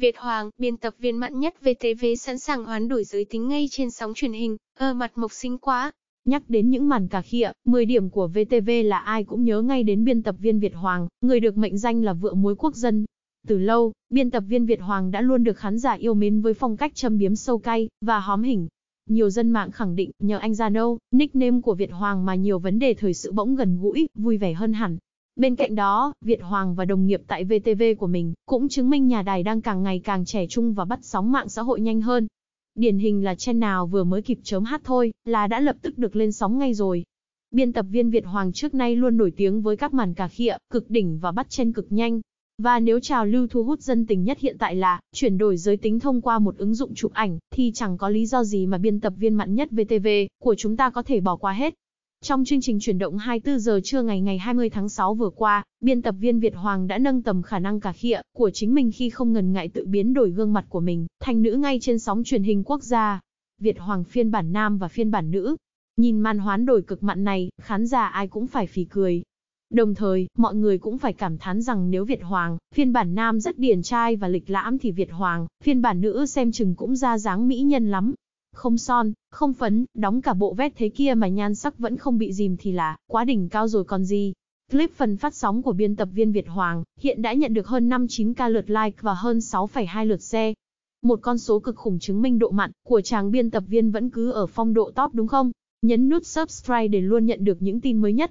Việt Hoàng, biên tập viên mặn nhất VTV sẵn sàng hoán đổi giới tính ngay trên sóng truyền hình, ơ mặt mộc xinh quá. Nhắc đến những màn cà khịa, 10 điểm của VTV là ai cũng nhớ ngay đến biên tập viên Việt Hoàng, người được mệnh danh là vựa muối quốc dân. Từ lâu, biên tập viên Việt Hoàng đã luôn được khán giả yêu mến với phong cách châm biếm sâu cay và hóm hình. Nhiều dân mạng khẳng định nhờ anh Zano, nâu, nickname của Việt Hoàng mà nhiều vấn đề thời sự bỗng gần gũi, vui vẻ hơn hẳn. Bên cạnh đó, Việt Hoàng và đồng nghiệp tại VTV của mình cũng chứng minh nhà đài đang càng ngày càng trẻ trung và bắt sóng mạng xã hội nhanh hơn. Điển hình là chen nào vừa mới kịp chớm hát thôi là đã lập tức được lên sóng ngay rồi. Biên tập viên Việt Hoàng trước nay luôn nổi tiếng với các màn cà khịa, cực đỉnh và bắt chen cực nhanh. Và nếu trào lưu thu hút dân tình nhất hiện tại là chuyển đổi giới tính thông qua một ứng dụng chụp ảnh, thì chẳng có lý do gì mà biên tập viên mặn nhất VTV của chúng ta có thể bỏ qua hết. Trong chương trình chuyển động 24 giờ trưa ngày ngày 20 tháng 6 vừa qua, biên tập viên Việt Hoàng đã nâng tầm khả năng cà khịa của chính mình khi không ngần ngại tự biến đổi gương mặt của mình thành nữ ngay trên sóng truyền hình quốc gia. Việt Hoàng phiên bản nam và phiên bản nữ. Nhìn màn hoán đổi cực mặn này, khán giả ai cũng phải phì cười. Đồng thời, mọi người cũng phải cảm thán rằng nếu Việt Hoàng, phiên bản nam rất điển trai và lịch lãm thì Việt Hoàng, phiên bản nữ xem chừng cũng ra dáng mỹ nhân lắm không son, không phấn, đóng cả bộ vét thế kia mà nhan sắc vẫn không bị dìm thì là quá đỉnh cao rồi còn gì. Clip phần phát sóng của biên tập viên Việt Hoàng hiện đã nhận được hơn 59k lượt like và hơn 6,2 lượt xe. Một con số cực khủng chứng minh độ mặn của chàng biên tập viên vẫn cứ ở phong độ top đúng không? Nhấn nút subscribe để luôn nhận được những tin mới nhất.